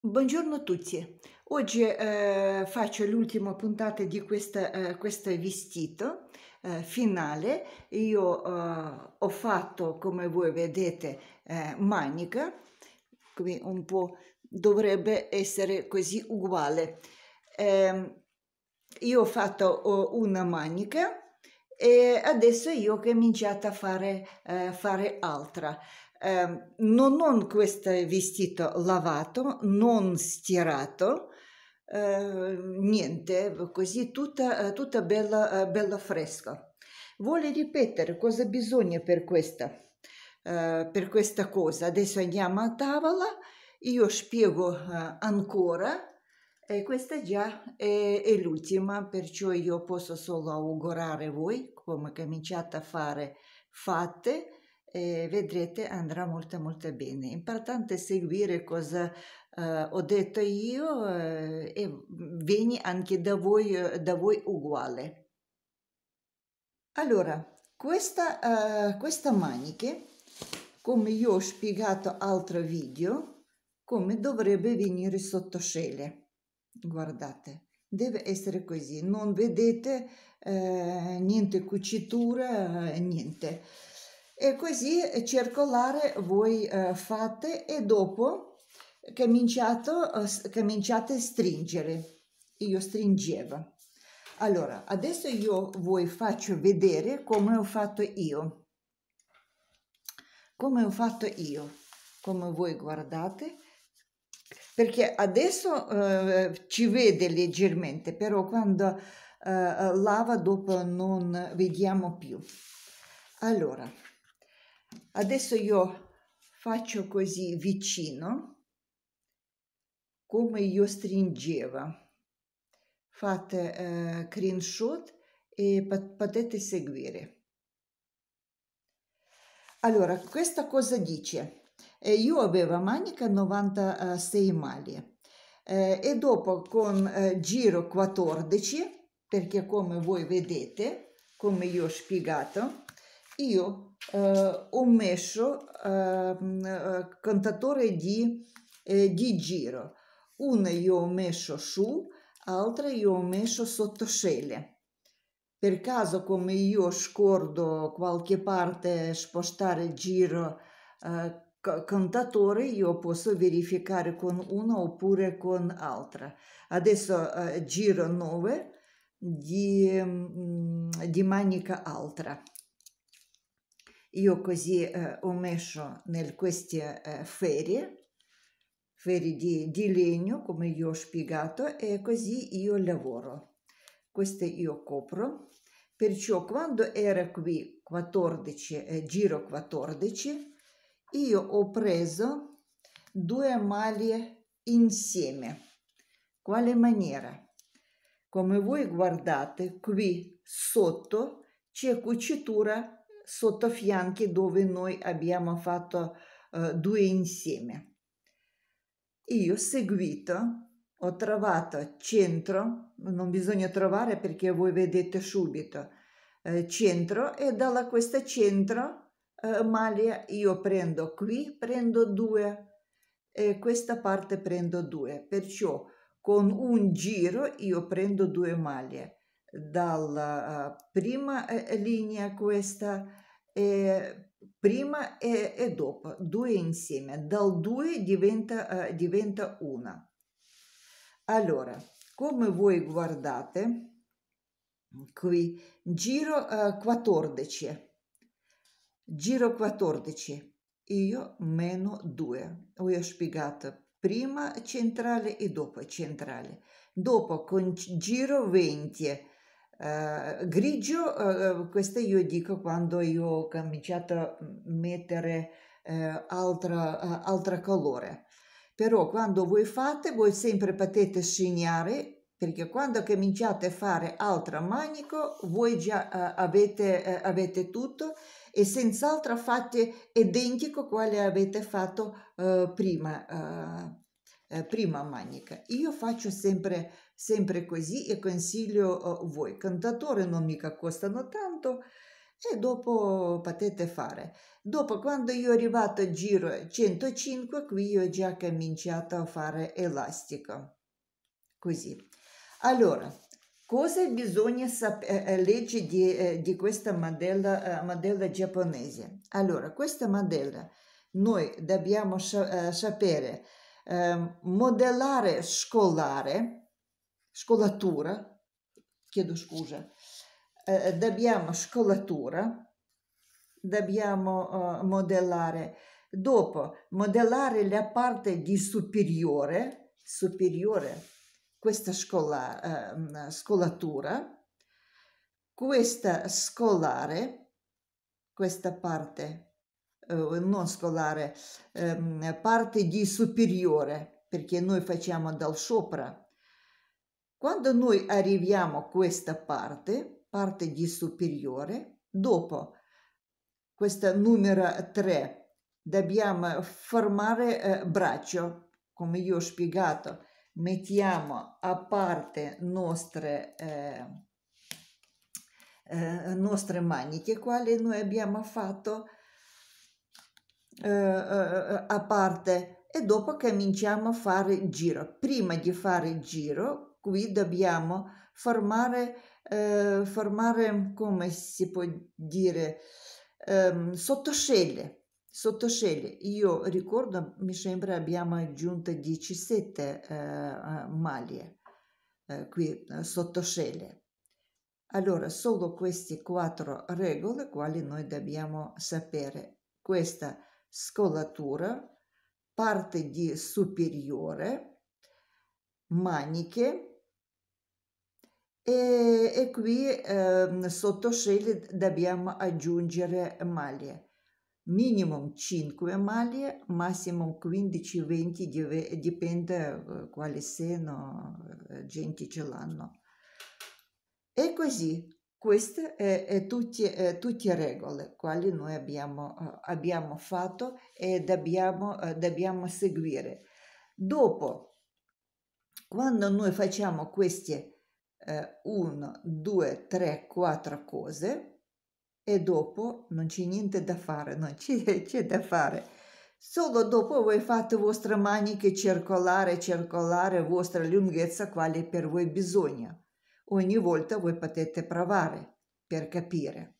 Buongiorno a tutti, oggi eh, faccio l'ultima puntata di questa, eh, questo vestito eh, finale, io eh, ho fatto come voi vedete eh, manica, qui un po' dovrebbe essere così uguale, ehm, io ho fatto oh, una manica e adesso io ho cominciato a fare, eh, fare altra eh, non ho questo vestito lavato, non stirato, eh, niente, così tutta, eh, tutta bella, eh, bella fresca. Vuole ripetere cosa bisogna per questa, eh, per questa cosa. Adesso andiamo a tavola, io spiego eh, ancora e questa già è, è l'ultima, perciò io posso solo augurare voi, come cominciate a fare, fate e vedrete andrà molto molto bene. Importante seguire cosa eh, ho detto io eh, e vieni anche da voi, eh, da voi uguale. Allora, questa, eh, questa maniche, come io ho spiegato altro video, come dovrebbe venire sotto scelle. Guardate, deve essere così, non vedete eh, niente cucitura, eh, niente. E così eh, circolare voi eh, fate e dopo cominciate eh, a stringere. Io stringevo. Allora, adesso io voi faccio vedere come ho fatto io. Come ho fatto io, come voi guardate, perché adesso eh, ci vede leggermente, però quando eh, lava dopo non vediamo più. Allora, adesso io faccio così vicino come io stringevo fate eh, shot e potete seguire allora questa cosa dice eh, io avevo manica 96 maglie eh, e dopo con eh, giro 14 perché come voi vedete come io ho spiegato io eh, ho messo ehm, eh, contatore di, eh, di giro. Una io ho messo su, altra io ho messo sotto sele. Per caso, come io scordo qualche parte spostare giro eh, contatore, io posso verificare con una oppure con altra. Adesso eh, giro 9 di, mm, di manica altra. Io così eh, ho messo nel queste eh, ferie, eh, ferie di, di, legno, come io ho spiegato, e così io lavoro. Queste io copro. Perciò quando era qui 14, eh, giro 14, io ho preso due maglie insieme. Quale maniera? Come voi guardate, qui sotto c'è cucitura sotto fianchi dove noi abbiamo fatto eh, due insieme. Io ho seguito, ho trovato centro, non bisogna trovare perché voi vedete subito, eh, centro e da questo centro eh, maglia io prendo qui, prendo due e questa parte prendo due, perciò con un giro io prendo due maglie dalla eh, prima eh, linea questa eh, prima e, e, dopo, due insieme, dal due diventa, eh, diventa una. Allora, come voi guardate, qui giro eh, 14, giro 14, io meno 2, vi ho spiegato prima centrale e dopo centrale, dopo con giro 20 Uh, grigio, uh, questo io dico quando io ho cominciato a mettere uh, altra, altra, colore. Però quando voi fate, voi sempre potete segnare, perché quando cominciate a fare altro manico, voi già avete, avete, tutto e senz'altro fate identico quale avete fatto prima. Eh, prima manica. Io faccio sempre, sempre così e consiglio eh, voi. Cantatore non mica costano tanto e dopo potete fare. Dopo, quando io arrivato a giro 105, qui ho già cominciato a fare elastico. Così. Allora, cosa bisogna sapere, eh, eh, legge di, di questa modella, modella giapponese? Allora, questa modella noi dobbiamo sapere eh, modellare scolare, scolatura, chiedo scusa, eh, eh dobbiamo scolatura, dobbiamo eh, modellare, dopo modellare la parte di superiore, superiore, questa scola, eh, scolatura, questa scolare, questa parte eh, non scolare, ehm, parte di superiore, perché noi facciamo dal sopra. Quando noi arriviamo a questa parte, parte di superiore, dopo questa numero 3 dobbiamo formare eh, braccio, come io ho spiegato, mettiamo a parte nostre, eh, eh, nostre maniche, quali noi abbiamo fatto eh, eh, eh, a parte e dopo cominciamo a fare il giro. Prima di fare il giro, qui dobbiamo formare, eh, formare come si può dire, ehm, sottoscelle. Sottoscelle, io ricordo, mi sembra abbiamo aggiunto 17 eh, eh, maglie eh, qui sottoscelle. Allora, solo queste quattro regole quali noi dobbiamo sapere. Questa scolatura, parte di superiore, maniche e, e qui eh, sotto scelle dobbiamo aggiungere maglie. Minimum 5 maglie, massimo 15-20, dipende quale seno gente ce l'hanno. E così queste eh, tutte, eh, tutte eh, regole quali noi abbiamo, eh, abbiamo fatto e dobbiamo, eh, dobbiamo seguire. Dopo, quando noi facciamo queste 1, 2, 3, 4 cose, e dopo non c'è niente da fare, non c'è, c'è da fare. Solo dopo voi fate vostre maniche circolare, circolare, la vostra lunghezza quale per voi bisogna ogni volta voi potete provare per capire.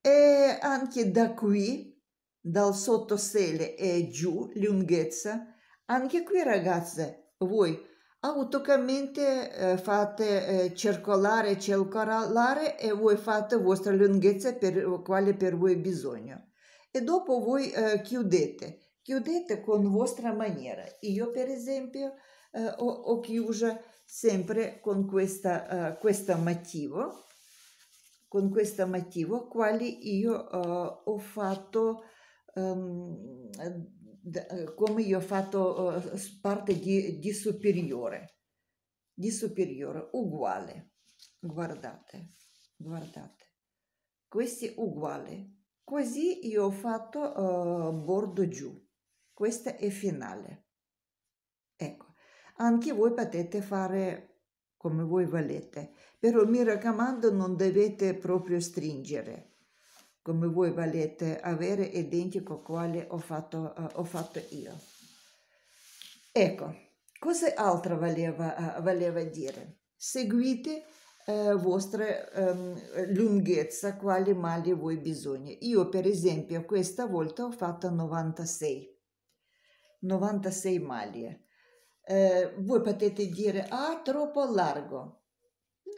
E anche da qui, dal sottosele e giù, lunghezza, anche qui ragazze, voi automaticamente eh, fate eh, circolare, circolare e voi fate la vostra lunghezza per quale per voi bisogno. E dopo voi eh, chiudete, chiudete con vostra maniera. Io per esempio eh, ho, ho chiuso sempre con questa, uh, questo motivo, con questo motivo quali io uh, ho fatto, um, come io ho fatto uh, parte di, di superiore, di superiore, uguale, guardate, guardate, questi uguale, Così io ho fatto bordo giù, questa è finale. Ecco anche voi potete fare come voi volete, però mi raccomando non dovete proprio stringere come voi volete avere identico quale ho fatto, uh, ho fatto io. Ecco, cos'altro voleva, uh, voleva dire? Seguite eh, vostra ehm, lunghezza, quali maglie voi bisogna. Io per esempio questa volta ho fatto 96, 96 maglie. Eh, voi potete dire ah troppo largo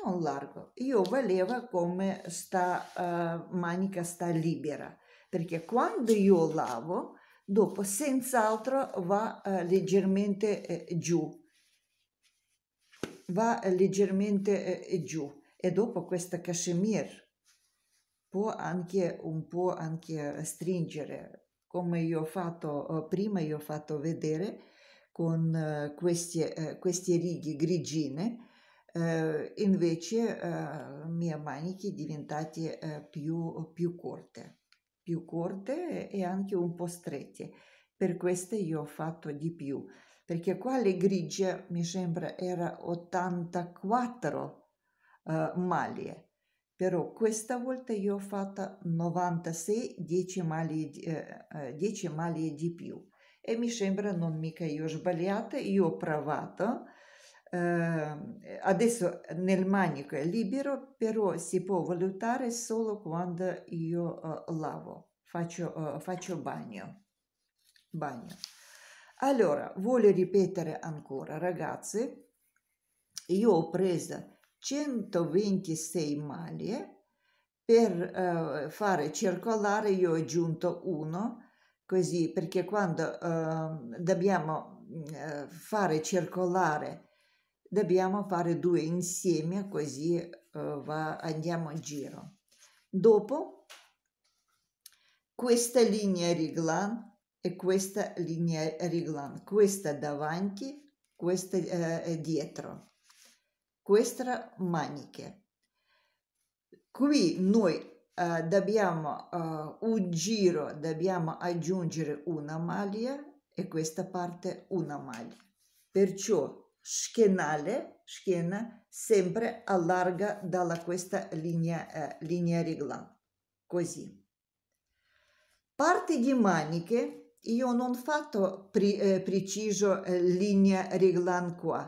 non largo io volevo come sta eh, manica sta libera perché quando io lavo dopo senz'altro va eh, leggermente eh, giù va eh, leggermente giù e dopo questa cashmere può anche un po' anche stringere come io ho fatto prima io ho fatto vedere con eh, queste, eh, queste righe grigine, eh, invece mie maniche diventate più, più corte, più corte e anche un po' strette. Per queste io ho fatto di più, perché qua le grigie mi sembra era 84 uh, maglie però questa volta io ho fatto 96 10 maglie, eh, 10 maglie di più e mi sembra non mica io sbagliata, io ho provato. Eh, adesso nel manico è libero, però si può valutare solo quando io eh, lavo, faccio, eh, faccio bagno. bagno. Allora, voglio ripetere ancora, ragazzi, io ho preso 126 maglie per eh, fare circolare, io ho aggiunto uno così, perché quando eh, dobbiamo mm, eh, fare circolare, dobbiamo fare due insieme, così eh, va, andiamo in giro. Dopo, questa linea riglan e questa linea riglan, questa davanti, questa eh, dietro, questa maniche. Qui noi eh, dobbiamo eh, un giro dobbiamo aggiungere una maglia e questa parte una maglia perciò schienale schiena sempre allarga dalla questa linea, eh, linea reglata così parte di maniche io non fatto pre, eh, preciso eh, linea reglan qua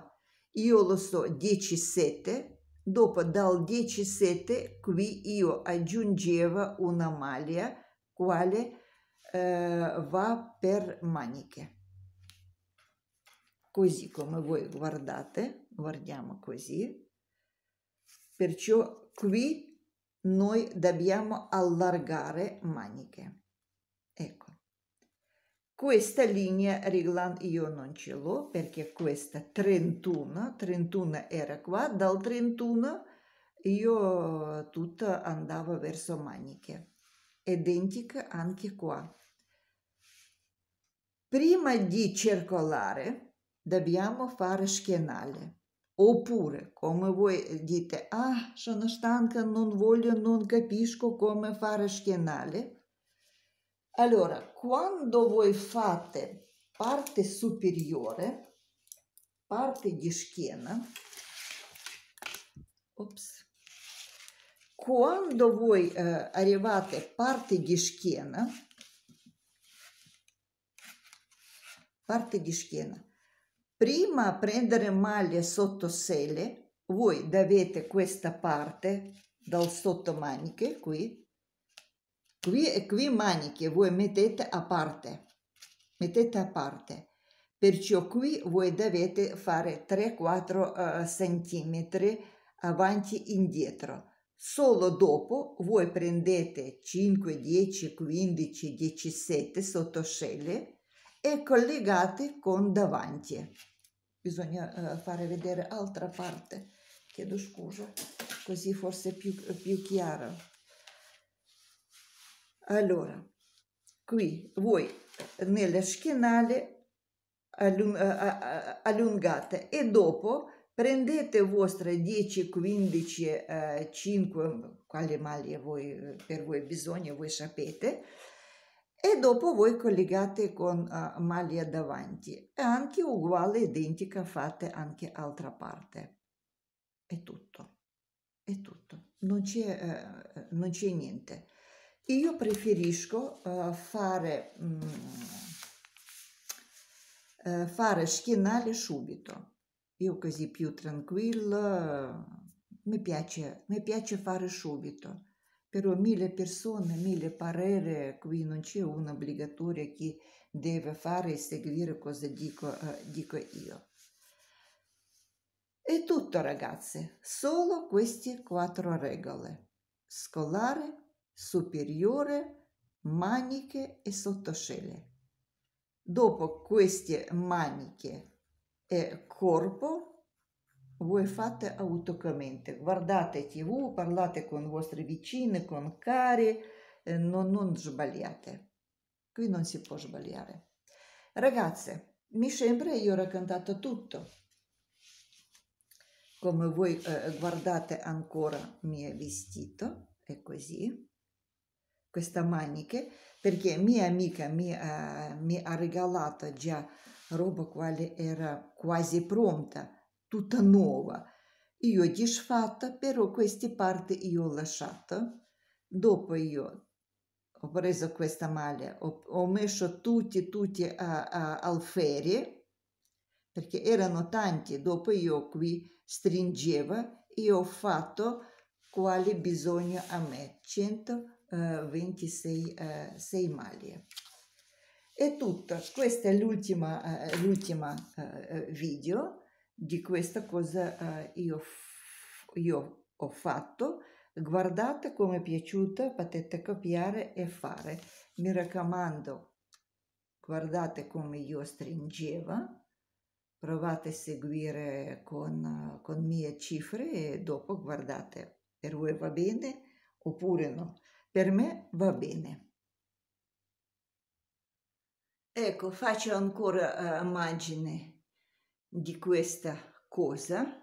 io lo so 17 Dopo dal 17 qui io aggiungevo una maglia quale eh, va per maniche. Così come voi guardate, guardiamo così. Perciò qui noi dobbiamo allargare maniche. Questa linea Riglan io non ce l'ho perché questa 31, 31 era qua, dal 31 io tutta andavo verso maniche, identica anche qua. Prima di circolare dobbiamo fare schienale. Oppure, come voi dite, ah, sono stanca, non voglio, non capisco come fare schienale, allora, quando voi fate parte superiore, parte di schiena, ops, quando voi eh, arrivate parte di schiena, parte di schiena, prima prendere maglie sottosele, voi davete questa parte dal sottomaniche qui, Qui e qui maniche voi mettete a parte, mettete a parte. Perciò qui voi dovete fare 3-4 uh, eh, centimetri avanti e indietro. Solo dopo voi prendete 5, 10, 15, 17 sottoscelle e collegate con davanti. Bisogna uh, fare vedere altra parte. Chiedo scusa, così forse più, più chiaro. Allora, qui voi nelle schienale allungate e dopo prendete vostre 10, 15, 5, quale maglia voi, per voi bisogna, voi sapete, e dopo voi collegate con uh, eh, maglia davanti. E anche uguale, identica, fate anche altra parte. È tutto, è tutto, non c'è, eh, non c'è niente io preferisco uh, fare, mh, mm, eh, uh, fare schienale subito. Io così più tranquilla, mi piace, mi piace fare subito. Però mille persone, mille parere, qui non c'è un'obbligatoria che deve fare e seguire cosa dico, uh, dico io. È tutto ragazze, solo queste quattro regole. Scolare, superiore, maniche e sottoscele. Dopo queste maniche e corpo voi fate autocamente, guardate tv, parlate con i vostri vicini, con cari, eh, non, non sbagliate. Qui non si può sbagliare. Ragazze, mi sembra io ho raccontato tutto come voi eh, guardate ancora il mio vestito, è così questa maniche perché mia amica mi, uh, mi ha regalato già roba quale era quasi pronta, tutta nuova. Io ho disfatta, però queste parti io ho lasciato. Dopo io ho preso questa maglia, ho, ho messo tutti, tutti a, a, alferi, perché erano tanti, dopo io qui stringevo e ho fatto quale bisogno a me, 100 26 eh, 6 eh, maglie. È tutto, questo eh, è l'ultimo video di questa cosa io, io ho fatto. Guardate come è piaciuta, potete copiare e fare. Mi raccomando, guardate come io stringeva, provate a seguire con, con mie cifre e dopo guardate per voi va bene oppure no. Per me va bene. Ecco, faccio ancora uh, eh, immagine di questa cosa.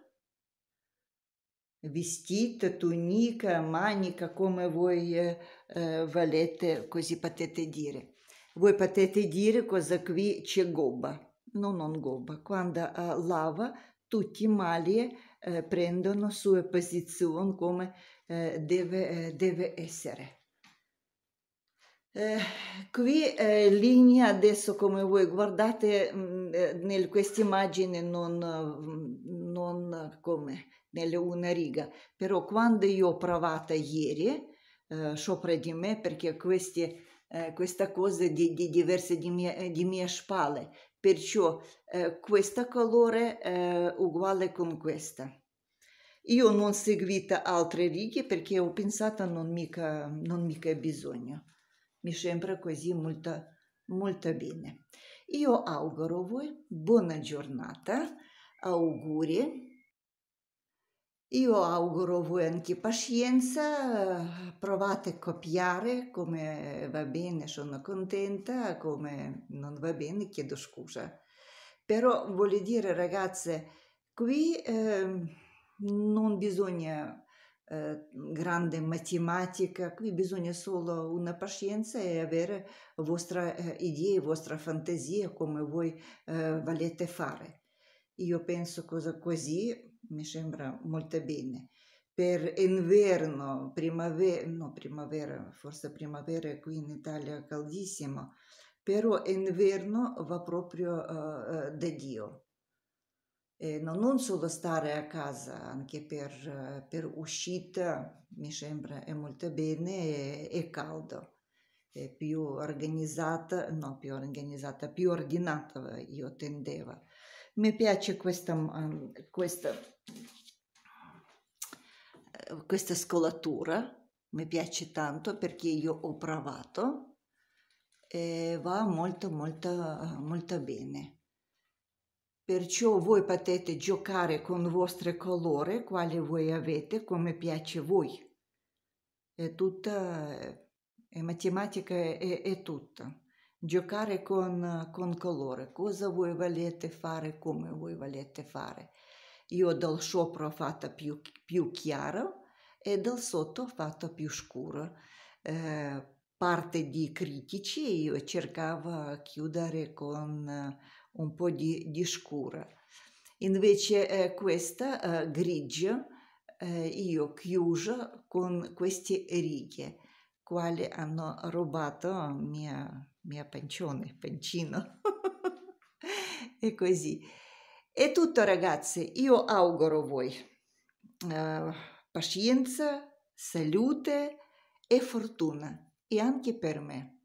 vestita, tunica, manica, come voi uh, volete, così potete dire. Voi potete dire cosa qui c'è gobba, no, non gobba. Quando uh, lava, tutti i mali uh, prendono sua posizione come deve, deve essere. Eh, qui eh, linea adesso come voi guardate in mm, eh, questa immagine non, mm, non, come nelle una riga, però quando io ho provata ieri eh, sopra di me perché queste, eh, questa cosa di, di diverse di, mie, di mie spalle, perciò questo colore è uguale con questa. Io non seguita altre righe perché ho pensato non mica, non mica bisogno mi sembra così molto, molto bene. Io auguro voi buona giornata, auguri. Io auguro voi anche pazienza, provate a copiare come va bene, sono contenta, come non va bene chiedo scusa. Però voglio dire ragazze, qui eh, non bisogna grande matematica, qui bisogna solo una pazienza e avere vostra idea, vostra fantasia come voi eh, volete fare. Io penso cosa così mi sembra molto bene. Per inverno, primavera, no primavera, forse primavera qui in Italia è caldissimo, però inverno va proprio eh, eh da Dio eh, non solo stare a casa, anche per, per uscita, mi sembra è molto bene e, e caldo. È più organizzata, non più organizzata, più ordinata io tendevo. Mi piace questa, questa, questa scolatura, mi piace tanto perché io ho provato e va molto molto molto bene. Perciò voi potete giocare con il vostro colore, quale voi avete, come piace voi. È tutta, è matematica, è, è tutta. Giocare con, con colore, cosa voi volete fare, come voi volete fare. Io dal sopra ho fatto più, più chiaro e dal sotto ho fatto più scuro. Eh, parte di critici io cercavo di chiudere con un po' di, di scura. Invece eh, questa eh, grigia eh, io chiuso con queste righe, quali hanno rubato mia, mia pancione, pancino. e così. È tutto ragazzi, io auguro voi uh, pazienza, salute e fortuna, e anche per me.